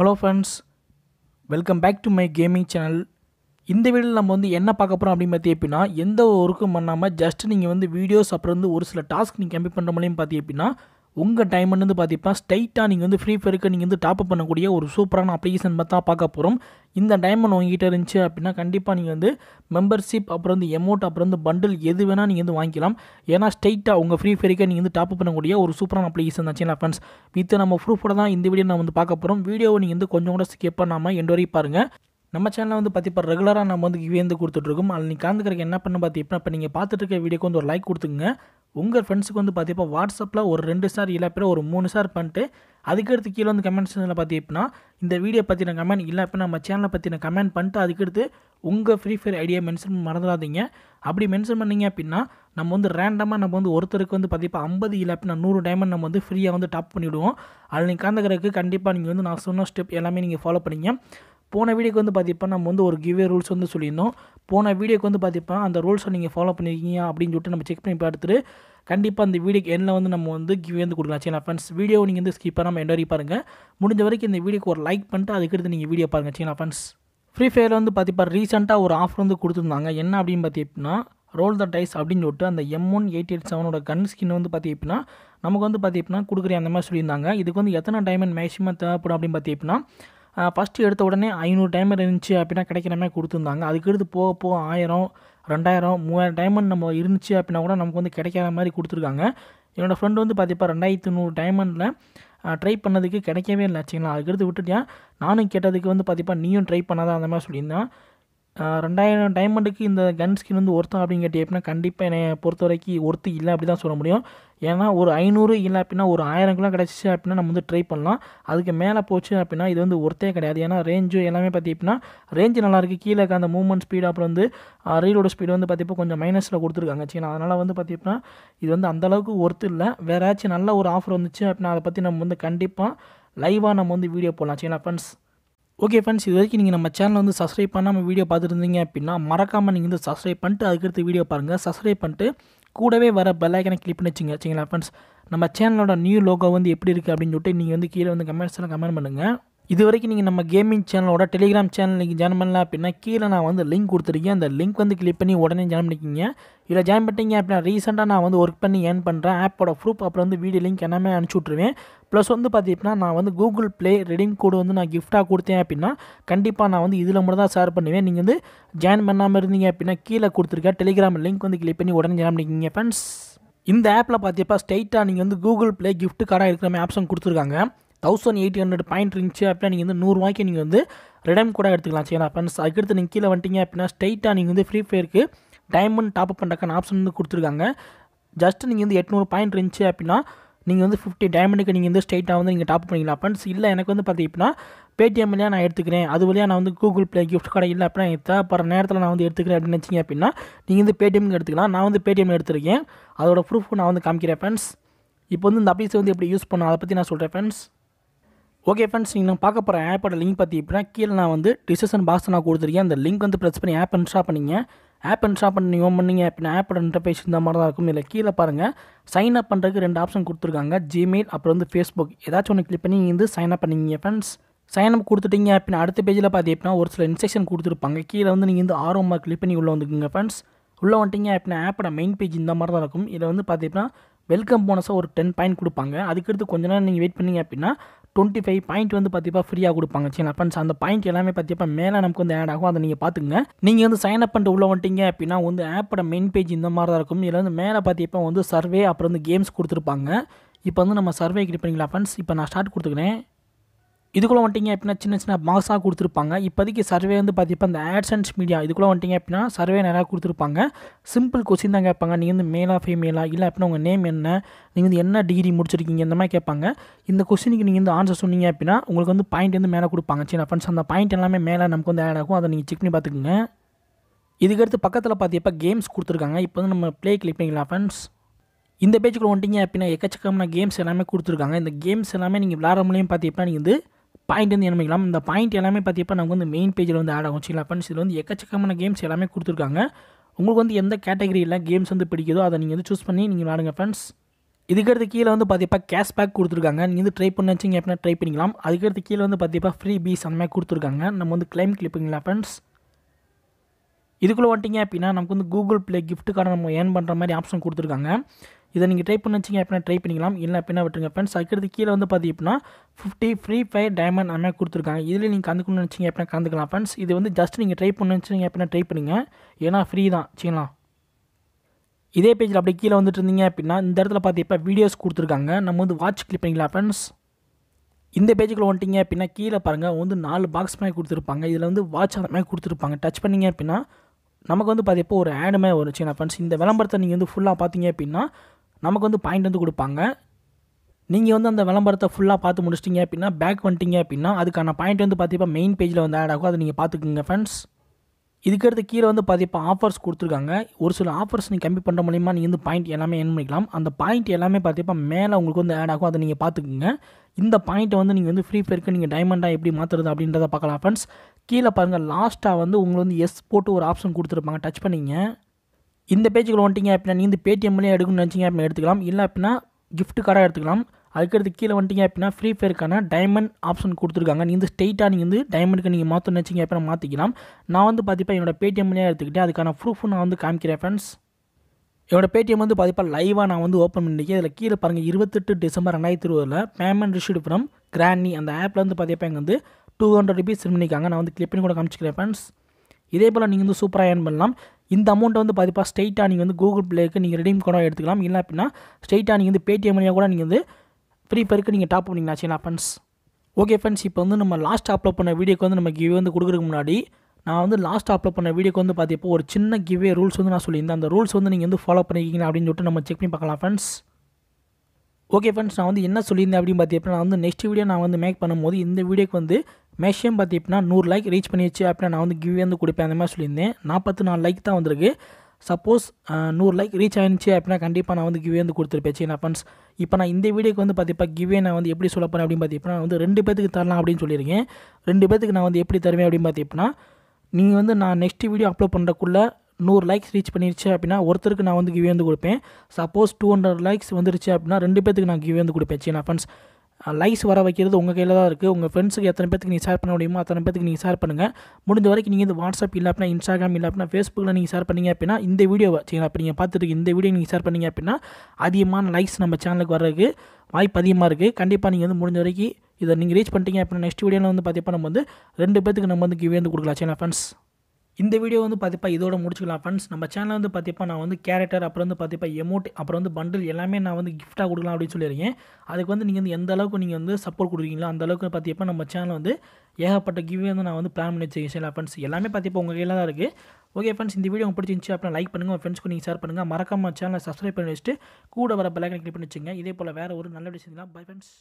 hello friends welcome back to my gaming channel இந்த வீடியோவில் நம்ம வந்து என்ன பார்க்க போகிறோம் அப்படின்னு பார்த்தி அப்படின்னா எந்த ஒர்க்கும் பண்ணாமல் ஜஸ்ட் நீங்கள் வந்து வீடியோஸ் அப்புறம் வந்து ஒரு சில டாஸ்க் நீங்கள் கம்மி பண்ணுற மாதிரியும் பார்த்தி அப்படின்னா உங்கள் வந்து பார்த்தீங்கன்னா ஸ்ட்ரைட்டாக நீங்கள் வந்து ஃப்ரீ ஃபயருக்கு நீங்கள் வந்து டாப் பண்ணக்கூடிய ஒரு சூப்பரான அப்ளிகேஷன் பார்த்தா பார்க்க போகிறோம் இந்த டைமண்ட் உங்ககிட்ட இருந்துச்சு அப்படின்னா கண்டிப்பாக நீங்கள் வந்து மெம்பர்ஷிப் அப்புறம் வந்து எமௌண்ட் அப்புறம் வந்து பண்டில் எது வேணால் நீங்கள் வந்து வாங்கிக்கலாம் ஏன்னா ஸ்ட்ரைட்டாக உங்கள் ஃப்ரீ ஃபயருக்கு நீங்கள் வந்து டாப் பண்ணக்கூடிய ஒரு சூப்பரான அப்ளிகேஷன் தான் சின்ன ஃப்ரெண்ட்ஸ் வித் நம்ம ப்ரூஃபோட தான் இந்த வீடியோ நம்ம வந்து பார்க்க போகிறோம் வீடியோவை நீங்கள் வந்து கொஞ்சம் கூட ஸ்கிப் பண்ணாமல் எண்டு வரைக்கும் பாருங்கள் நம்ம சேனலில் வந்து இப்போ ரெகுலராக நம்ம வந்து கிவேந்து கொடுத்துட்ருக்கோம் அதில் நீங்கள் கலந்துக்கிறக்கு என்ன பண்ண பார்த்தீங்கன்னா இப்போ நீங்கள் பார்த்துட்டு இருக்க வீடியோக்கு வந்து ஒரு லைக் கொடுத்துங்க உங்கள் ஃப்ரெண்ட்ஸுக்கு வந்து இப்போ வாட்ஸ்அப்பில் ஒரு ரெண்டு சார் இல்லை பேர் ஒரு மூணு சார் பண்ணிட்டு அதுக்கடுத்து கீழே வந்து கமெண்ட் பார்த்து பார்த்தீங்கன்னா இந்த வீடியோ பற்றின கமெண்ட் இல்லை இப்போ நம்ம சேனலை பற்றின கமெண்ட் பண்ணிட்டு அதுக்கடுத்து உங்கள் ஃப்ரீ ஃபயர் ஐடியா மென்ஷன் மறந்துடாதீங்க அப்படி மென்ஷன் பண்ணிங்க அப்படின்னா நம்ம வந்து ரேண்டமாக நம்ம வந்து ஒருத்தருக்கு வந்து பார்த்தீங்கன்னா ஐம்பது இல்லை அப்படின்னா நூறு டைமண்ட் நம்ம வந்து ஃப்ரீயாக வந்து டாப் பண்ணிவிடுவோம் அதில் நீங்கள் கலந்துக்கிறதுக்கு கண்டிப்பாக நீங்கள் வந்து நான் சொன்ன ஸ்டெப் எல்லாமே நீங்கள் ஃபாலோ பண்ணிங்க போன வீடியோக்கு வந்து பார்த்தீங்கன்னா நம்ம வந்து ஒரு கிவ்வே ரூல்ஸ் வந்து சொல்லியிருந்தோம் போன வீடியோக்கு வந்து பார்த்தீங்கன்னா அந்த ரூல்ஸை நீங்கள் ஃபாலோ பண்ணியிருக்கீங்க அப்படின்னு சொல்லிட்டு நம்ம செக் பண்ணி பார்த்துட்டு கண்டிப்பாக அந்த வீடியோக்கு எண்ணில் வந்து நம்ம வந்து கிவ் வந்து கொடுக்கலாம் சரிங்களா ஃப்ரெண்ட்ஸ் வீடியோ நீங்கள் வந்து ஸ்கிப் பண்ணாமல் என்ன வரைக்கும் பாருங்கள் முடிஞ்ச வரைக்கும் இந்த வீடியோக்கு ஒரு லைக் பண்ணிட்டு அதுக்கடுத்து நீங்கள் வீடியோ பாருங்கள் சரிங்களா ஃப்ரெண்ட்ஸ் ஃப்ரீ ஃபயரில் வந்து பார்த்தீங்கன்னா ரீசெண்டாக ஒரு ஆஃபர் வந்து கொடுத்துருந்தாங்க என்ன அப்படின்னு பார்த்தீங்கன்னா ரோல் த டைஸ் அப்படின்னு சொல்லிட்டு அந்த எம் ஒன் எயிட் எயிட் செவனோட கன் ஸ்கின் வந்து பார்த்தீங்கன்னா நமக்கு வந்து பார்த்தீங்கன்னா கொடுக்குற அந்த மாதிரி சொல்லியிருந்தாங்க இதுக்கு வந்து எத்தனை டைமண்ட் மேக்ஸிமம் தேவைப்படும் அப்படின்னு பார்த்தீங்கன்னா ஃபஸ்ட்டு எடுத்த உடனே ஐநூறு டைமண்ட் இருந்துச்சு அப்படின்னா கிடைக்கிற மாதிரி கொடுத்துருந்தாங்க அதுக்கடுத்து போக போக ஆயிரம் ரெண்டாயிரம் மூவாயிரம் டைமண்ட் நம்ம இருந்துச்சு அப்படின்னா கூட நமக்கு வந்து கிடைக்காத மாதிரி கொடுத்துருக்காங்க என்னோடய ஃப்ரெண்டு வந்து பார்த்திப்பா ரெண்டாயிரத்து நூறு டைமண்டில் ட்ரை பண்ணதுக்கு கிடைக்கவே இல்லை ஆச்சுங்களா அதுக்கடுத்து விட்டுட்டேன் நானும் கேட்டதுக்கு வந்து பார்த்திப்பா நீயும் ட்ரை பண்ணாதான் அந்த மாதிரி சொல்லியிருந்தேன் ரெண்டாயிரம் டைமண்டுக்கு இந்த கன் ஸ்கின் வந்து ஒருத்தம் அப்படின்னு கேட்டீங்கன்னா கண்டிப்பாக என்னை பொறுத்த வரைக்கும் ஒருத்து இல்லை அப்படி தான் சொல்ல முடியும் ஏன்னா ஒரு ஐநூறு இல்லை அப்படின்னா ஒரு ஆயிரம் கிலோ கிடச்சிச்சு அப்படின்னா நம்ம வந்து ட்ரை பண்ணலாம் அதுக்கு மேலே போச்சு அப்படின்னா இது வந்து ஒருத்தே கிடையாது ஏன்னா ரேஞ்சு எல்லாமே அப்படின்னா ரேஞ்சு நல்லாயிருக்கு கீழே இருக்க அந்த மூவ்மெண்ட் ஸ்பீடு அப்புறம் வந்து ரீலோட ஸ்பீடு வந்து பார்த்தீங்கன்னா கொஞ்சம் மைனஸில் கொடுத்துருக்காங்க சீனா அதனால் வந்து பார்த்தீங்கன்னா இது வந்து அந்தளவுக்கு ஒர்த்து இல்லை வேறாச்சும் நல்ல ஒரு ஆஃபர் வந்துச்சு அப்படின்னா அதை பற்றி நம்ம வந்து கண்டிப்பாக லைவாக நம்ம வந்து வீடியோ போடலாம் சரிங்களா ஃப்ரெண்ட்ஸ் ஓகே ஃப்ரெண்ட்ஸ் இது வரைக்கும் நீங்கள் நம்ம சேனல் வந்து சப்ஸ்கிரைப் பண்ணாமல் வீடியோ பார்த்துருந்தீங்க அப்படின்னா மறக்காமல் நீங்கள் வந்து சப்ஸ்கிரைப் பண்ணிட்டு அதுக்கடுத்து வீடியோ பாருங்கள் சப்ஸ்கிரைப் பண்ணிட்டு கூடவே வர பெல்லைக்கனை கிளிக் பண்ணி வச்சுங்க சரிங்களா ஃப்ரெண்ட்ஸ் நம்ம சேனலோட நியூ லோகோ வந்து எப்படி இருக்குது அப்படின்னு சொல்லிட்டு நீங்கள் வந்து கீழே வந்து கமெண்ட்ஸ் எல்லாம் கமெண்ட் பண்ணுங்கள் இது வரைக்கும் நீங்கள் நம்ம கேமிங் சேனலோட டெலிகிராம் சேனல் நீங்கள் ஜாயின் பண்ணல அப்படின்னா கீழே நான் வந்து லிங்க் கொடுத்துருக்கேன் அந்த லிங்க் வந்து கிளிக் பண்ணி உடனே ஜாயின் பண்ணிக்கிங்க இதில் ஜாயின் பண்ணிட்டீங்க அப்படின்னா ரீசெண்டாக நான் வந்து ஒர்க் பண்ணி ஏர்ன் பண்ணுறேன் ஆப்போட ப்ரூஃப் அப்புறம் வந்து வீடியோ லிங்க் எல்லாமே அனுப்பிச்சி விட்டுருவேன் ப்ளஸ் வந்து பார்த்தீங்கன்னா நான் வந்து கூகுள் ப்ளே ரெடிங் கோடு வந்து நான் கிஃப்ட்டாக கொடுத்தேன் அப்படின்னா கண்டிப்பாக நான் வந்து இதில் மட்டும் தான் ஷேர் பண்ணுவேன் நீங்கள் வந்து ஜாயின் பண்ணாமல் இருந்தீங்க அப்படின்னா கீழே கொடுத்துருக்கேன் டெலிகிராம் லிங்க் வந்து கிளிக் பண்ணி உடனே ஜாயின் பண்ணிக்கிங்க ஃப்ரெண்ட்ஸ் இந்த ஆப்பில் பார்த்தியப்பா ஸ்ட்ரைட்டாக நீங்கள் வந்து கூகுள் ப்ளே கிஃப்ட் கார்டாக இருக்கிற மாதிரி ஆப்ஷன் கொடுத்துருக்காங்க தௌசண்ட் எயிட் ஹண்ட்ரட் பாயிண்ட் இருந்துச்சு அப்படின்னா நீங்கள் வந்து நூறுவாய்க்கு நீங்கள் வந்து ரிடைம் கூட எடுத்துக்கலாம் சரிங்களா ஃப்ரெண்ட்ஸ் அதுக்கடுத்து நீங்கள் கீழே வந்துட்டீங்க அப்படின்னா ஸ்ட்ரைட்டாக நீங்கள் வந்து ஃப்ரீ ஃபயருக்கு டைமண்ட் டாப் அப் பண்ணுறக்கான ஆப்ஷன் வந்து கொடுத்துருக்காங்க ஜஸ்ட் நீங்கள் வந்து எட்நூறு பாயிண்ட் இருந்துச்சு அப்படின்னா நீங்கள் வந்து ஃபிஃப்டி டைமண்டுக்கு நீங்கள் வந்து ஸ்ட்ரைட்டாக வந்து நீங்கள் டாப் பண்ணிக்கலாம் ஃப்ரெண்ட்ஸ் இல்லை எனக்கு வந்து பார்த்தீங்கன்னா பேடிஎம் வழியாக நான் எடுத்துக்கிறேன் அது வழியாக நான் வந்து கூகுள் பிளே கிஃப்ட் கடை இல்லை அப்படின்னா எனக்கு தேவைப்படுற நேரத்தில் நான் வந்து எடுத்துக்கிறேன் அப்படின்னு வச்சிங்க அப்படின்னா நீங்கள் வந்து பேடிஎம்க்கு எடுத்துக்கலாம் நான் வந்து பேடிஎம் எடுத்துருக்கேன் அதோட ப்ரூஃப் நான் வந்து காமிக்கிறேன் ஃப்ரெண்ட்ஸ் இப்போ வந்து இந்த அப்ளிகேஷன் வந்து எப்படி யூஸ் பண்ணோம் அதை பற்றி நான் சொல்கிறேன் ஃப்ரெண்ட்ஸ் ஓகே ஃப்ரெண்ட்ஸ் நீங்கள் நான் பார்க்க போகிற ஆப்போட லிங்க் பற்றி எப்படின்னா கீழே நான் வந்து டிசிஷன் பாக்ஸ் நான் கொடுத்துருக்கேன் அந்த லிங்க் வந்து ப்ரெஸ் பண்ணி ஆப் இன்ஸ்டால் பண்ணிங்க ஆப் இன்ஸ்டால் பண்ணி ஓம் பண்ணிங்க அப்படின்னா ஆப்போட இன்டர்ஃபேஸ் இந்த மாதிரி தான் இருக்கும் இல்லை கீழே பாருங்கள் சைன் அப் பண்ணுறதுக்கு ரெண்டு ஆப்ஷன் கொடுத்துருக்காங்க ஜிமெயில் அப்புறம் வந்து ஃபேஸ்புக் ஏதாச்சும் ஒன்று கிளிக் பண்ணி நீங்கள் வந்து சைன் அப் பண்ணிங்க ஃப்ரெண்ட்ஸ் சைன் அப் கொடுத்துட்டீங்க அப்படின்னா அடுத்த பேஜில் பார்த்து எப்படின்னா ஒரு சில இன்ஸ்ட்ரக்ஷன் கொடுத்துருப்பாங்க கீழே வந்து நீங்கள் வந்து ஆர்வமாக கிளிக் பண்ணி உள்ளே வந்துக்குங்க ஃப்ரெண்ட்ஸ் உள்ளே வந்துட்டீங்க அப்படின்னா ஆப்போட மெயின் பேஜ் இந்த மாதிரி தான் இருக்கும் இதில் வந்து பார்த்தீங்கன்னா வெல்கம் போனஸாக ஒரு டென் பாயிண்ட் கொடுப்பாங்க அதுக்கடுத்து கொஞ்ச நேரம் நீங்கள் வெயிட் பண்ணிங்க அப்படின்னா டுவெண்ட்டி ஃபைவ் பாயிண்ட் வந்து பார்த்திப்பா ஃப்ரீயாக கொடுப்பாங்க சீனா ஃப்ரெண்ட்ஸ் அந்த பாயிண்ட் எல்லாமே பார்த்தீங்கன்னா மேலே நமக்கு வந்து ஆட் ஆகும் அதை நீங்கள் பார்த்துங்க நீங்கள் வந்து சைன் அப் பண்ணிட்டு உள்ள வந்துட்டீங்க அப்படின்னா வந்து ஆப்போட மெயின் பேஜ் இந்த மாதிரி தான் இருக்கும் இதில் வந்து மேலே பார்த்தீங்கன்னா வந்து சர்வே அப்புறம் வந்து கேம்ஸ் கொடுத்துருப்பாங்க இப்போ வந்து நம்ம சர்வே கிளிக் பண்ணிக்கலாம் ஃப்ரெண்ட்ஸ் இப்போ நான் ஸ்டார்ட் கொடுத்துக்கிறேன் இதுக்குள்ளே வந்துட்டிங்க அப்படின்னா சின்ன சின்ன மாசாக கொடுத்துருப்பாங்க இப்போதைக்கு சர்வே வந்து பார்த்திங்கன்னா இந்த ஆட்சன்ஸ் மீடியா இதுக்குள்ளே வந்துட்டிங்க அப்படின்னா சர்வே நிறையா கொடுத்துருப்பாங்க சிம்பிள் கொஸ்டின் தான் கேட்பாங்க நீங்கள் வந்து மேலா ஃபீமேலா இல்லை அப்படின்னா உங்கள் நேம் என்ன நீங்கள் வந்து என்ன டிகிரி முடிச்சிருக்கீங்க இந்த மாதிரி கேட்பாங்க இந்த கொஸ்டினுக்கு நீங்கள் வந்து ஆன்சர் சொன்னீங்க அப்படின்னா உங்களுக்கு வந்து பாயிண்ட் வந்து மேலே கொடுப்பாங்க சின்ன ஃப்ரெண்ட்ஸ் அந்த பாயிண்ட் எல்லாமே மேலே நமக்கு வந்து ஆட் ஆகும் அதை நீங்கள் செக் பண்ணி பார்த்துக்குங்க இதுக்கடுத்து பக்கத்தில் பார்த்தியப்போ கேம்ஸ் கொடுத்துருக்காங்க இப்போ வந்து நம்ம ப்ளே கிளிப்பிங்களா ஃப்ரெண்ட்ஸ் இந்த பேஜுக்குள்ள வந்துட்டிங்க அப்படின்னா எக்கச்சக்கமான கேம்ஸ் எல்லாமே கொடுத்துருக்காங்க இந்த கேம்ஸ் எல்லாமே நீங்கள் விளாட்ற மூலியம் பார்த்தீங்கன்னா நீங்கள் வந்து பாயிண்ட் என்ன பண்ணிக்கலாம் இந்த பாயிண்ட் எல்லாமே பார்த்தீங்கன்னா நமக்கு வந்து மெயின் பேஜில் வந்து ஆட் ஆகும் சரிங்களா ஃப்ரெண்ட்ஸ் இதில் வந்து எக்கச்சக்கமான கேம்ஸ் எல்லாமே கொடுத்துருக்காங்க உங்களுக்கு வந்து எந்த கேட்டகரியில் கேம்ஸ் வந்து பிடிக்குதோ அதை நீங்கள் வந்து சூஸ் பண்ணி நீங்கள் விளாடுங்க ஃப்ரெண்ட்ஸ் இதுக்கடுத்து கீழே வந்து பார்த்தீப்பா கேஷ் பேக் கொடுத்துருக்காங்க நீங்கள் வந்து ட்ரை பண்ண வச்சிங்க எப்படினா ட்ரை பண்ணிக்கலாம் அதுக்கடுத்து கீழே வந்து பார்த்தீப்பா ஃப்ரீ பீஸ் அந்த மாதிரி கொடுத்துருக்காங்க நம்ம வந்து கிளைம் கிளிப்புங்களா ஃப்ரெண்ட்ஸ் இதுக்குள்ளே வந்துட்டிங்க அப்படின்னா நமக்கு வந்து கூகுள் ப்ளே கிஃப்ட்டுக்கான நம்ம ஏர்ன் பண்ணுற மாதிரி ஆப்ஷன் கொடுத்துருக்காங்க இதை நீங்கள் ட்ரை பண்ணி வச்சிங்க அப்படின்னா ட்ரை பண்ணிக்கலாம் இல்லை அப்படின்னா விட்டுருங்க ஃப்ரெண்ட்ஸ் அதுக்கடுத்து கீழே வந்து அப்படின்னா ஃபிஃப்டி ஃப்ரீ ஃபயர் டைமண்ட் அந்த மாதிரி கொடுத்துருக்காங்க இதில் நீங்கள் கந்துக்கணும்னு வச்சிங்க அப்படின்னா கலந்துக்கலாம் ஃப்ரெண்ட்ஸ் இது வந்து ஜஸ்ட் நீங்கள் ட்ரை பண்ணி வச்சிங்க அப்படின்னா ட்ரை பண்ணுங்க ஏன்னா ஃப்ரீ தான் சரிங்களா இதே பேஜில் அப்படியே கீழே வந்துட்டு இருந்தீங்க அப்படின்னா இந்த இடத்துல பார்த்தீங்கன்னா வீடியோஸ் கொடுத்துருக்காங்க நம்ம வந்து வாட்ச் கிளிக் பண்ணிக்கலாம் ஃப்ரெண்ட்ஸ் இந்த பேஜுக்குள்ளே வந்துட்டிங்க அப்படின்னா கீழே பாருங்கள் வந்து நாலு பாக்ஸ் மாதிரி கொடுத்துருப்பாங்க இதில் வந்து வாட்ச் அந்த மாதிரி கொடுத்துருப்பாங்க டச் பண்ணிங்க அப்படின்னா நமக்கு வந்து பார்த்தீங்கன்னா ஒரு ஆடுமே வரும் சரிங்களா ஃப்ரெண்ட்ஸ் இந்த விளம்பரத்தை நீங்கள் வந்து ஃபுல்லாக பார்த்தீங்க அப்படின்னா நமக்கு வந்து பாயிண்ட் வந்து கொடுப்பாங்க நீங்கள் வந்து அந்த விளம்பரத்தை ஃபுல்லாக பார்த்து முடிச்சிட்டிங்க அப்படின்னா பேக் வந்துட்டிங்க அப்படின்னா அதுக்கான பாயிண்ட் வந்து பார்த்திப்பா மெயின் பேஜில் வந்து ஆட் ஆகும் அதை நீங்கள் பார்த்துக்குங்க ஃப்ரெண்ட்ஸ் இதுக்கடுத்து கீழே வந்து பார்த்தீப்பா ஆஃபர்ஸ் கொடுத்துருக்காங்க ஒரு சில ஆஃபர்ஸ் நீங்கள் கம்மி பண்ணுற மூலிமா நீங்கள் வந்து பாயிண்ட் எல்லாமே என் பண்ணிக்கலாம் அந்த பாயிண்ட் எல்லாமே பார்த்தீப்பா மேலே உங்களுக்கு வந்து ஆட் ஆகும் அதை நீங்கள் பார்த்துக்குங்க இந்த பாயிண்ட்டை வந்து நீங்கள் வந்து ஃப்ரீ ஃபயருக்கு நீங்கள் டைமண்டாக எப்படி மாற்றுறது அப்படின்றத பார்க்கலாம் ஃப்ரெண்ட்ஸ் கீழே பாருங்கள் லாஸ்ட்டாக வந்து உங்களுக்கு வந்து எஸ் போட்டு ஒரு ஆப்ஷன் கொடுத்துருப்பாங்க டச் பண்ணிங்க இந்த பேஜுக்குள்ள வந்துட்டிங்க அப்படின்னா நீ இந்த பேடிஎம்லேயே எடுக்கணும்னு நினச்சிங்க அப்படின்னா எடுத்துக்கலாம் இல்லை அப்படின்னா கிஃப்ட் கார்டாக எடுத்துக்கலாம் அதுக்கடுத்து கீழே வந்துட்டிங்க அப்படின்னா ஃப்ரீ ஃபயருக்கான டைமண்ட் ஆப்ஷன் கொடுத்துருக்காங்க நீ வந்து ஸ்ட்ரெயிட்டாக நீங்கள் வந்து டைமண்டுக்கு நீங்கள் மாற்றணும்னு நினச்சிங்க அப்படின்னா மாற்றிக்கலாம் நான் வந்து பார்த்திப்பா என்னோடய பேடிஎம்லேயே எடுத்துக்கிட்டேன் அதுக்கான ப்ரூஃபும் நான் வந்து காமிக்கிறேன் ஃப்ரெண்ட்ஸ் என்னோடய பேடிஎம் வந்து பார்த்திப்பா லைவாக நான் வந்து ஓப்பன் பண்ணிருக்கேன் இதில் கீழே பாருங்கள் இருபத்தெட்டு டிசம்பர் ரெண்டாயிரத்தி இருபதில் பேமெண்ட் ரிசீவ் ஃப்ரம் கிராண்டி அந்த ஆப்பில் வந்து பார்த்திப்பா இங்கே வந்து டூ ஹண்ட்ரட் ருபீஸ் சென்ட் பண்ணிக்காங்க நான் வந்து கிளிப்பின் கூட காமிச்சிக்கிறேன் ஃப்ரெண்ட்ஸ் இதே போல் நீங்கள் வந்து சூப்பராக ஏர்ன் பண்ணலாம் இந்த அமௌண்ட்டை வந்து பார்த்திப்பா ஸ்ட்ரெயிட்டாக நீங்கள் வந்து கூகுள் பிளேக்கு நீங்கள் ரெடீம் கூட எடுத்துக்கலாம் இல்லை அப்படின்னா ஸ்ட்ரெயிட்டாக நீங்கள் வந்து பேடிஎம் மணியாக கூட நீங்கள் வந்து ஃப்ரீ ஃபயருக்கு நீங்கள் டாப் பண்ணிக்கலாம் சரிங்களா ஃப்ரெண்ட்ஸ் ஓகே ஃப்ரெண்ட்ஸ் இப்போ வந்து நம்ம லாஸ்ட் அப்லோட் பண்ண வீடியோக்கு வந்து நம்ம கிவ்வே வந்து கொடுக்குறதுக்கு முன்னாடி நான் வந்து லாஸ்ட் அப்லோட் பண்ண வீடியோக்கு வந்து பார்த்தப்போ ஒரு சின்ன கிவ்வே ரூல்ஸ் வந்து நான் சொல்லியிருந்தேன் அந்த ரூல்ஸ் வந்து நீங்கள் வந்து ஃபாலோ பண்ணிக்கிங்க அப்படின்னு சொல்லிட்டு நம்ம செக் பண்ணி பார்க்கலாம் ஃப்ரெண்ட்ஸ் ஓகே ஃப்ரெண்ட்ஸ் நான் வந்து என்ன சொல்லியிருந்தேன் அப்படின்னு பார்த்தப்போ நான் வந்து நெக்ஸ்ட் வீடியோ நான் வந்து மேக் பண்ணும்போது இந்த வீடியோக்கு வந்து மேக்ஸிமம் பார்த்தீங்கன்னா நூறு லைக் ரீச் பண்ணிடுச்சு அப்படின்னா நான் வந்து கிவ் வந்து கொடுப்பேன் அந்த மாதிரி சொல்லியிருந்தேன் நாற்பத்தி நாலு லைக் தான் வந்திருக்கு சப்போஸ் நூறு லைக் ரீச் ஆயிருந்துச்சு அப்படின்னா கண்டிப்பாக நான் வந்து கிவ் வந்து கொடுத்துருப்பேன் சீனா ஃபண்ட்ஸ் இப்போ நான் இந்த வீடியோக்கு வந்து பார்த்திப்பா கிவ்வே நான் வந்து எப்படி சொல்ல போகிறேன் அப்படின்னு பார்த்தீங்கன்னா வந்து ரெண்டு பேத்துக்கு தரலாம் அப்படின்னு சொல்லியிருக்கேன் ரெண்டு பேத்துக்கு நான் வந்து எப்படி தருவேன் அப்படின்னு பார்த்தீங்கன்னா நீங்கள் வந்து நான் நெக்ஸ்ட் வீடியோ அப்லோட் பண்ணுறக்குள்ளே நூறு லைக்ஸ் ரீச் பண்ணிருச்சு அப்படின்னா ஒருத்தருக்கு நான் வந்து கிவ் வந்து கொடுப்பேன் சப்போஸ் டூ ஹண்ட்ரட் லைக்ஸ் வந்துருச்சு அப்படின்னா ரெண்டு பேத்துக்கு நான் கிவ் வந்து கொடுப்பேன் சீனா ஃபண்ட்ஸ் லைஸ் வர வைக்கிறது உங்கள் கையில் தான் இருக்குது உங்கள் ஃப்ரெண்ட்ஸுக்கு எத்தனை பேத்துக்கு நீங்கள் ஷேர் பண்ண முடியுமோ அத்தனை பேத்துக்கு நீங்கள் ஷேர் பண்ணுங்கள் முடிஞ்ச வரைக்கும் நீங்கள் இந்த வாட்ஸ்அப் இல்லை அப்படின்னா இன்ஸ்டாகிராம் இல்லை அப்படின்னா ஃபேஸ்புக்கில் நீங்கள் ஷேர் பண்ணீங்க அப்படின்னா இந்த வீடியோவை சரிங்களா இப்போ நீங்கள் பார்த்துட்டு இந்த வீடியோ நீங்கள் ஷேர் பண்ணீங்க அப்படின்னா அதிகமான லைக்ஸ் நம்ம சேனலுக்கு வர்றதுக்கு வாய்ப்பு அதிகமாக இருக்குது கண்டிப்பாக நீங்கள் வந்து முடிஞ்ச வரைக்கும் இதை நீங்கள் ரீச் பண்ணிட்டீங்க அப்படின்னா நெக்ஸ்ட் வீடியோவில் வந்து பார்த்தீங்கன்னா நம்ம வந்து ரெண்டு பேத்துக்கு நம்ம வந்து கிவே வந்து கொடுக்கலாம் சரிங்களா ஃப்ரெண்ட்ஸ் இந்த வீடியோ வந்து பார்த்திப்பா இதோட முடிச்சுக்கலாம் ஃப்ரெண்ட்ஸ் நம்ம சேனல் வந்து பார்த்திப்பா நான் வந்து கேரக்டர் அப்புறம் வந்து பார்த்திப்பா எமோட் அப்புறம் வந்து பண்டில் எல்லாமே நான் வந்து கிஃப்ட்டாக கொடுக்கலாம் அப்படின்னு சொல்லியிருக்கேன் அதுக்கு வந்து நீங்கள் வந்து எந்த அளவுக்கு நீங்கள் வந்து சப்போர்ட் கொடுக்குறீங்களோ அந்த அளவுக்கு பார்த்திப்பா நம்ம சேனல் வந்து ஏகப்பட்ட கிவ் வந்து நான் வந்து பிளான் பண்ணி வச்சிருக்கேன் ஃப்ரெண்ட்ஸ் எல்லாமே பார்த்திப்பா உங்கள் கையில் தான் இருக்குது ஓகே ஃப்ரெண்ட்ஸ் இந்த வீடியோ உங்களுக்கு பிடிச்சிருந்துச்சு அப்புறம் லைக் பண்ணுங்கள் உங்கள் ஃப்ரெண்ட்ஸ்க்கு நீங்கள் ஷேர் பண்ணுங்கள் மறக்காமல் சேனலை சப்ஸ்கிரைப் பண்ணி வச்சுட்டு கூட வர பிளாக் கிளிக் பண்ணி வச்சுங்க இதே போல் வேறு ஒரு நல்ல விஷயம் பை ஃப்ரெண்ட்ஸ்